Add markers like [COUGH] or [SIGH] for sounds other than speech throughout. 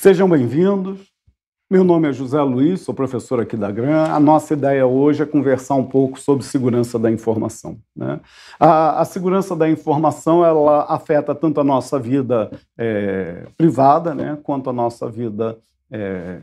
Sejam bem-vindos. Meu nome é José Luiz, sou professor aqui da GRAM. A nossa ideia hoje é conversar um pouco sobre segurança da informação. Né? A, a, segurança da informação ela afeta tanto a nossa vida é, privada né, quanto a nossa vida é,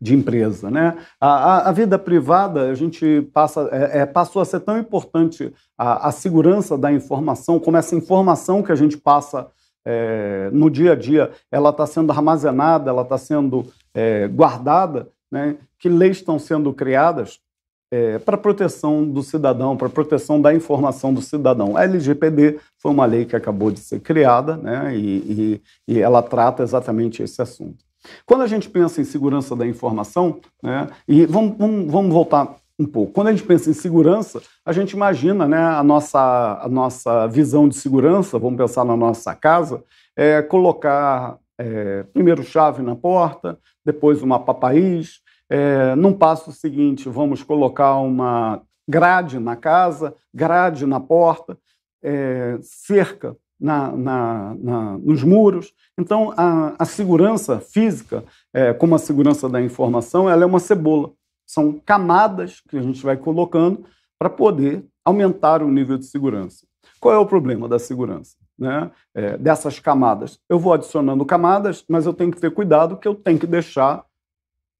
de empresa. Né? A, a, a, vida privada, a gente passa, é, é, passou a ser tão importante a, a segurança da informação, como essa informação que a gente passa é, no dia a dia, ela está sendo armazenada, ela está sendo é, guardada, né? que leis estão sendo criadas é, para proteção do cidadão, para proteção da informação do cidadão. A LGPD foi uma lei que acabou de ser criada né? e, e, e ela trata exatamente esse assunto. Quando a gente pensa em segurança da informação, né? e vamos, vamos, vamos voltar um pouco. Quando a gente pensa em segurança, a gente imagina né, a, nossa, a nossa visão de segurança, vamos pensar na nossa casa, é colocar é, primeiro chave na porta, depois uma papaiz. É, num passo seguinte, vamos colocar uma grade na casa, grade na porta, é, cerca na, na, na, nos muros. Então, a, a segurança física, é, como a segurança da informação, ela é uma cebola. São camadas que a gente vai colocando para poder aumentar o nível de segurança. Qual é o problema da segurança? Né? É, dessas camadas. Eu vou adicionando camadas, mas eu tenho que ter cuidado que eu tenho que deixar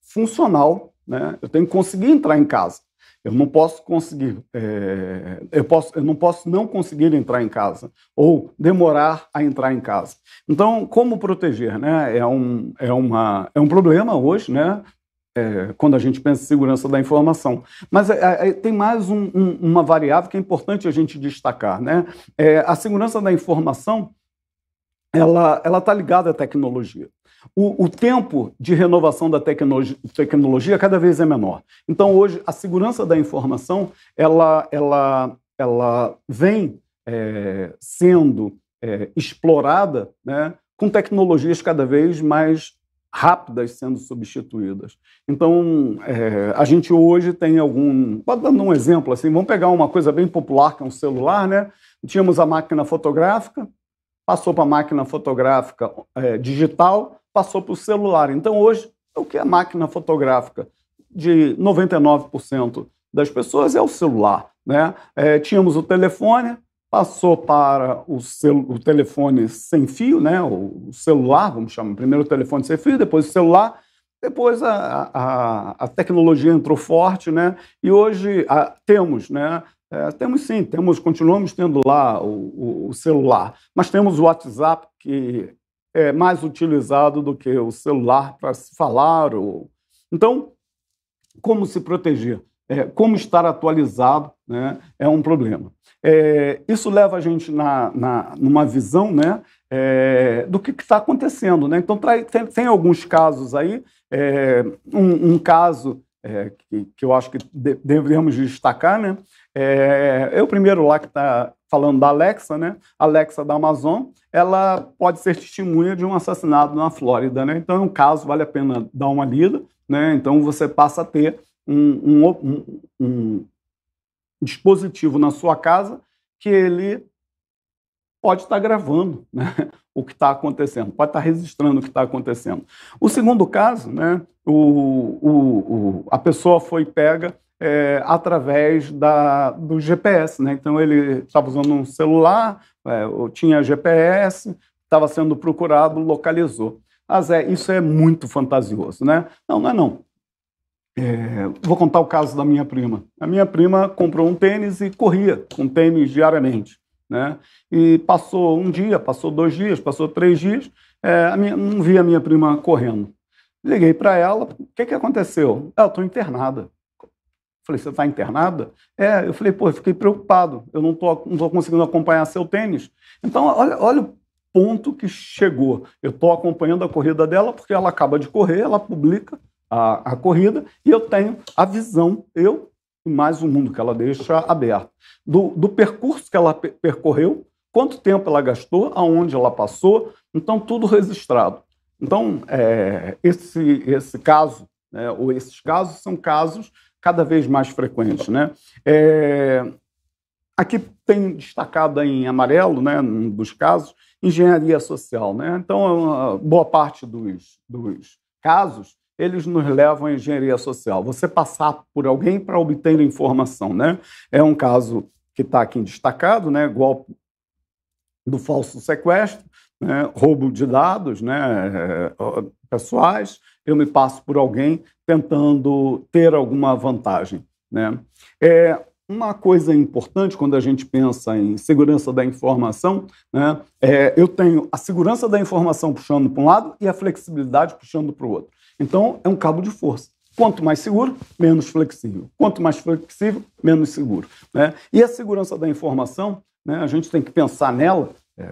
funcional, né? eu tenho que conseguir entrar em casa. Eu não posso conseguir, é, eu, posso, eu não posso não conseguir entrar em casa ou demorar a entrar em casa. Então, como proteger, né? É um, é uma, é um problema hoje, né? é, quando a gente pensa em segurança da informação. Mas é, é, tem mais um, um, uma variável que é importante a gente destacar. Né? É, a segurança da informação ela está ligada à tecnologia. O, o, tempo de renovação da tecnologia, tecnologia cada vez é menor. Então, hoje, a segurança da informação ela, ela, ela vem é, sendo é, explorada né, com tecnologias cada vez mais rápidas sendo substituídas. Então, é, a gente hoje tem algum. Dando um exemplo, assim, vamos pegar uma coisa bem popular, que é um celular, né? Tínhamos a máquina fotográfica, passou para a máquina fotográfica é, digital, passou para o celular. Então, hoje, o que é máquina fotográfica? De 99% das pessoas é o celular. Né? É, tínhamos o telefone, passou para o, o, telefone sem fio, né? o, celular, vamos chamar, primeiro o telefone sem fio, depois o celular, depois a, a, a tecnologia entrou forte, né? e hoje a, temos, né? É, temos sim, temos, continuamos tendo lá o, o, celular, mas temos o WhatsApp que é mais utilizado do que o celular para se falar. Ou... Então, como se proteger? é, como estar atualizado né, é um problema. É, isso leva a gente na, na numa visão né, é, do que está acontecendo. Né? Então, trai, tem, tem, alguns casos aí, é, um, um, caso é, que, que, eu acho que de, deveríamos destacar. Né? É, o primeiro lá que está falando da Alexa, né? Alexa da Amazon, ela pode ser testemunha de um assassinato na Flórida, né? Então é um caso, vale a pena dar uma lida, né? Então você passa a ter um, um, um dispositivo na sua casa que ele pode estar gravando né, o que está acontecendo, pode estar registrando o que está acontecendo. O segundo caso, né, o, o, o a pessoa foi pega é, através da, do GPS. Né? Então, ele estava usando um celular, é, tinha GPS, estava sendo procurado, localizou. Ah, Zé, isso é muito fantasioso, né? Não, não é não. É, vou contar o caso da minha prima. A minha prima comprou um tênis e corria com tênis diariamente. Né? E passou um dia, passou dois dias, passou três dias, é, minha, não vi a minha prima correndo. Liguei para ela, o que, que aconteceu? Ah, eu estou internada. Falei, você está internada? É, eu falei, pô, eu fiquei preocupado, eu não estou não tô conseguindo acompanhar seu tênis. Então, olha, olha o ponto que chegou. Eu estou acompanhando a corrida dela, porque ela acaba de correr, ela publica, a, a corrida e eu tenho a visão, eu e mais o um mundo que ela deixa aberto, do, do percurso que ela percorreu, quanto tempo ela gastou, aonde ela passou, então tudo registrado. Então, é, esse, esse caso, né, ou esses casos, são casos cada vez mais frequentes. Né? É, aqui tem destacado em amarelo, né, um dos casos, engenharia social. Né? Então, boa parte dos, dos casos eles nos levam à engenharia social. Você passar por alguém para obter informação, né? É um caso que está aqui destacado, né? Golpe do falso sequestro, né? roubo de dados, né? É, é, pessoais. Eu me passo por alguém tentando ter alguma vantagem, né? É uma coisa importante quando a gente pensa em segurança da informação, né? É, eu tenho a segurança da informação puxando para um lado e a flexibilidade puxando para o outro. Então, é um cabo de força. Quanto mais seguro, menos flexível. Quanto mais flexível, menos seguro. Né? E a segurança da informação, né, a gente tem que pensar nela é,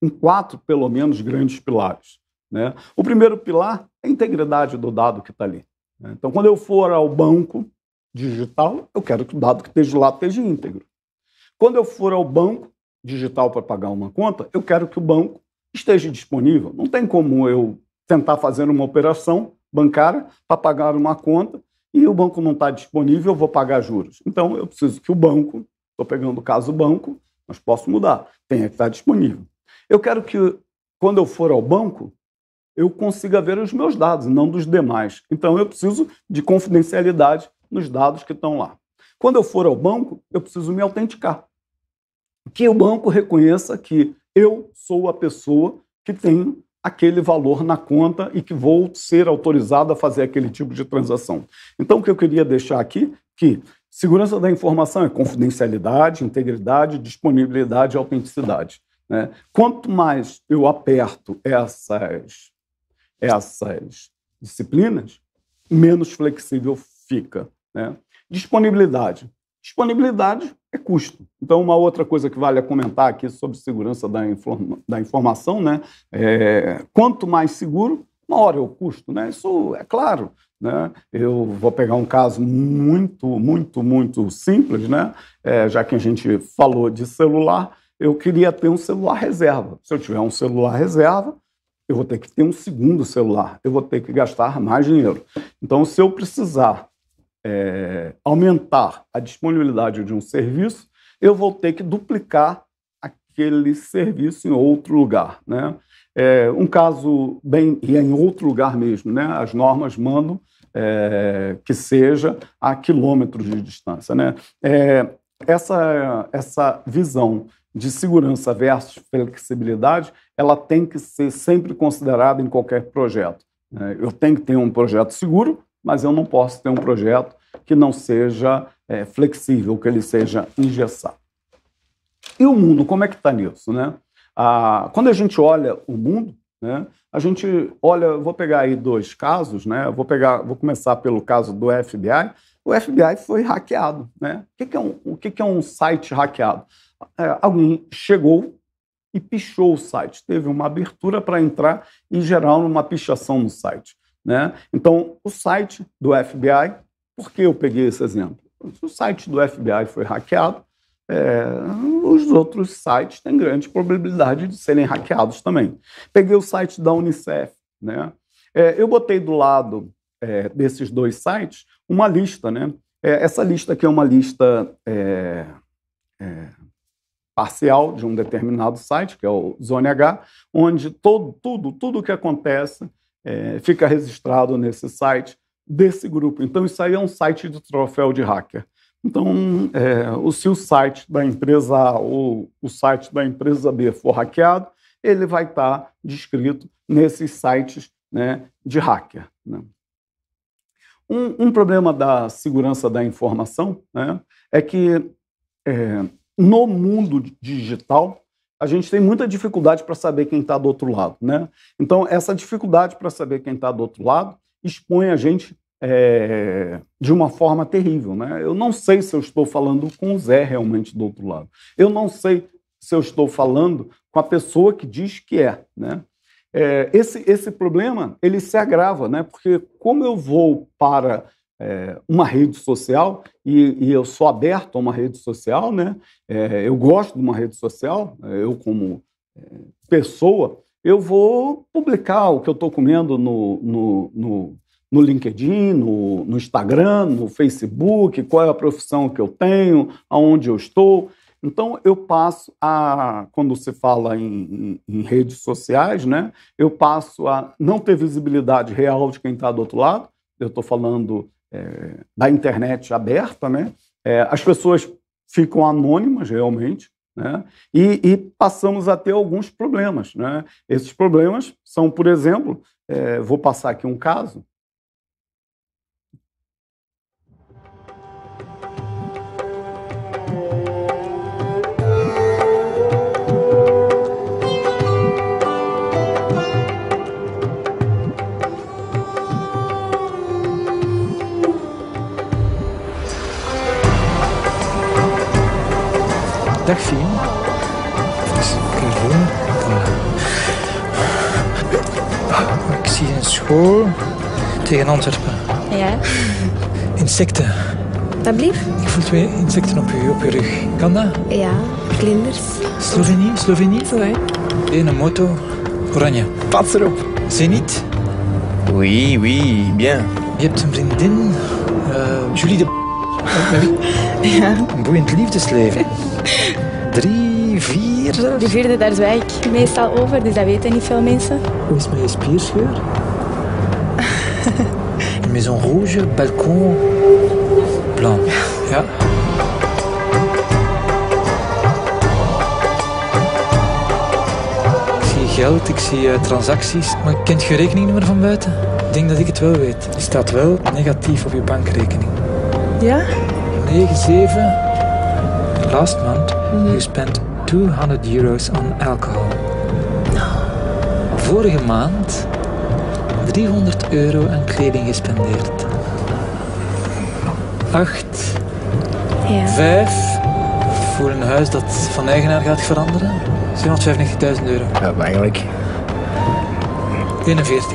em quatro, pelo menos, grandes pilares. Né? O primeiro pilar é a integridade do dado que está ali. Né? Então, quando eu for ao banco digital, eu quero que o dado que esteja lá esteja íntegro. Quando eu for ao banco digital para pagar uma conta, eu quero que o banco esteja disponível. Não tem como eu tentar fazer uma operação bancária para pagar uma conta e o banco não está disponível, eu vou pagar juros. Então, eu preciso que o banco, estou pegando o caso do banco, mas posso mudar, tenha que estar tá disponível. Eu quero que, quando eu for ao banco, eu consiga ver os meus dados, não dos demais. Então, eu preciso de confidencialidade nos dados que estão lá. Quando eu for ao banco, eu preciso me autenticar. Que o banco reconheça que eu sou a pessoa que tenho aquele valor na conta e que vou ser autorizado a fazer aquele tipo de transação. Então, o que eu queria deixar aqui que segurança da informação é confidencialidade, integridade, disponibilidade e autenticidade. Né? Quanto mais eu aperto essas, essas disciplinas, menos flexível fica. Né? Disponibilidade. Disponibilidade é custo. Então, uma outra coisa que vale a é comentar aqui sobre segurança da, informa da informação, né? É, quanto mais seguro, maior é o custo, né? Isso é claro. Né? Eu vou pegar um caso muito, muito, muito simples, né? É, já que a gente falou de celular, eu queria ter um celular reserva. Se eu tiver um celular reserva, eu vou ter que ter um segundo celular, eu vou ter que gastar mais dinheiro. Então, se eu precisar é, aumentar a disponibilidade de um serviço, eu vou ter que duplicar aquele serviço em outro lugar. Né? É, um caso bem e em outro lugar mesmo, né? As normas mandam é, que seja a quilômetros de distância, né? É, essa essa visão de segurança versus flexibilidade, ela tem que ser sempre considerada em qualquer projeto. Né? Eu tenho que ter um projeto seguro, mas eu não posso ter um projeto que não seja é, flexível, que ele seja engessado. E o mundo, como é que está nisso? Né? Ah, quando a gente olha o mundo, né, a gente olha, vou pegar aí dois casos, né? Vou pegar, vou começar pelo caso do FBI. O FBI foi hackeado, né? O que, que é, um, o que, que é um site hackeado? É, alguém chegou e pichou o site, teve uma abertura para entrar e gerar uma pichação no site. Né? Então, o site do FBI, por que eu peguei esse exemplo? Se o site do FBI foi hackeado, é, os outros sites têm grande probabilidade de serem hackeados também. Peguei o site da Unicef. Né? É, eu botei do lado é, desses dois sites uma lista. Né? É, essa lista aqui é uma lista é, é, parcial de um determinado site, que é o Zone H, onde todo, tudo, tudo que acontece é, fica registrado nesse site desse grupo. Então, isso aí é um site de troféu de hacker. Então, é, se o site da empresa A ou o site da empresa B for hackeado, ele vai estar descrito nesses sites né, de hacker. Né? Um, um, problema da segurança da informação né, é que é, no mundo digital, a gente tem muita dificuldade para saber quem está do outro lado. Né? Então, essa dificuldade para saber quem está do outro lado expõe a gente é, de uma forma terrível. Né? Eu não sei se eu estou falando com o Zé realmente do outro lado. Eu não sei se eu estou falando com a pessoa que diz que é. Né? É, esse, esse problema ele se agrava, né? porque como eu vou para é, uma rede social, e, e, eu sou aberto a uma rede social, né? É, eu gosto de uma rede social, é, eu como é, pessoa, eu vou publicar o que eu estou comendo no, no, no, no LinkedIn, no, no Instagram, no Facebook, qual é a profissão que eu tenho, aonde eu estou. Então, eu passo a, quando se fala em, em, em, redes sociais, né, eu passo a não ter visibilidade real de quem está do outro lado. Eu estou falando é, da internet aberta, né? É, as pessoas ficam anônimas realmente, né? E, e, passamos a ter alguns problemas, né? Esses problemas são, por exemplo, é, vou passar aqui um caso Voor Tegen Antwerpen. Ja. Insecten. Dat blief? Ik voel twee insecten op je, op je rug. Kan dat? Ja, vlinders. Slovenië, Slovenië. Zo, hè. Ene moto, oranje. Pas erop. Zenit. Oui, oui, bien. Je hebt een vriendin, eh, Julie de... [LAUGHS] ja. Een boeiend liefdesleven. [LAUGHS] Drie, vier... De vierde, daar zwijg meestal over, dus dat weten niet veel mensen. Hoe is mijn spierscheur? Maison rouge, balcon blanc. [LAUGHS] Ja. Ik zie geld, ik zie eh, transacties, maar kent je rekeningnummer van buiten. Ik denk dat ik het wel weet. Er staat wel negatief op je bankrekening. Ja? 97. Last month, mm you spent 200 euros on alcohol. Nou. Vorige maand 300 euro aan kleding gespendeerd. Acht. Ja. Vijf. Voor een huis dat van eigenaar gaat veranderen. 795.000 euro. Ja, maar eigenlijk. 41.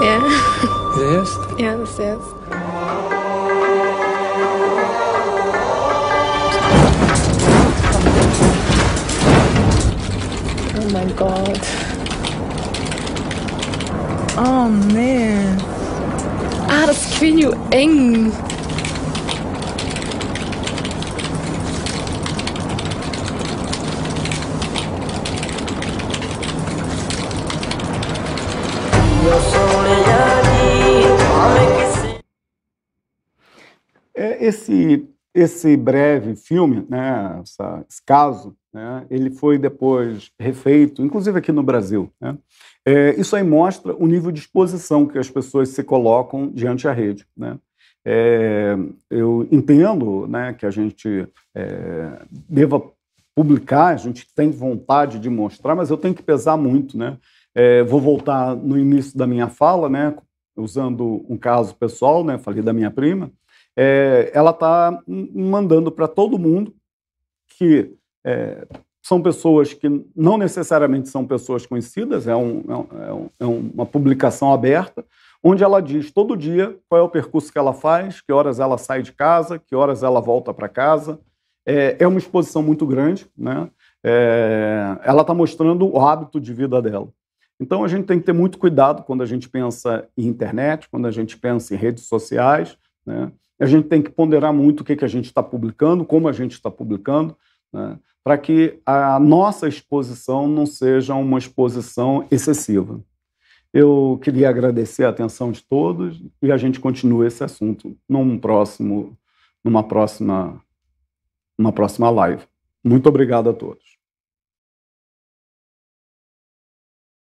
Ja. Is dat juist? Ja, dat is juist. Oh my god. Oh man. Ah, das Queen eng. Esse breve filme, né, essa, esse caso, né, ele foi depois refeito, inclusive aqui no Brasil. Né? É, isso aí mostra o nível de exposição que as pessoas se colocam diante da rede. Né? É, eu entendo né, que a gente é, deva publicar, a gente tem vontade de mostrar, mas eu tenho que pesar muito. Né? É, vou voltar no início da minha fala, né, usando um caso pessoal, né, falei da minha prima é, ela está mandando para todo mundo que é, são pessoas que não necessariamente são pessoas conhecidas, é, é, um, é, um, é uma publicação aberta, onde ela diz todo dia qual é o percurso que ela faz, que horas ela sai de casa, que horas ela volta para casa. É, é, uma exposição muito grande, né? É, ela está mostrando o hábito de vida dela. Então a gente tem que ter muito cuidado quando a gente pensa em internet, quando a gente pensa em redes sociais, né? a gente tem que ponderar muito o que, que a gente está publicando, como a gente está publicando, né, para que a nossa exposição não seja uma exposição excessiva. Eu queria agradecer a atenção de todos e a gente continua esse assunto num próximo, numa próxima, numa próxima live. Muito obrigado a todos.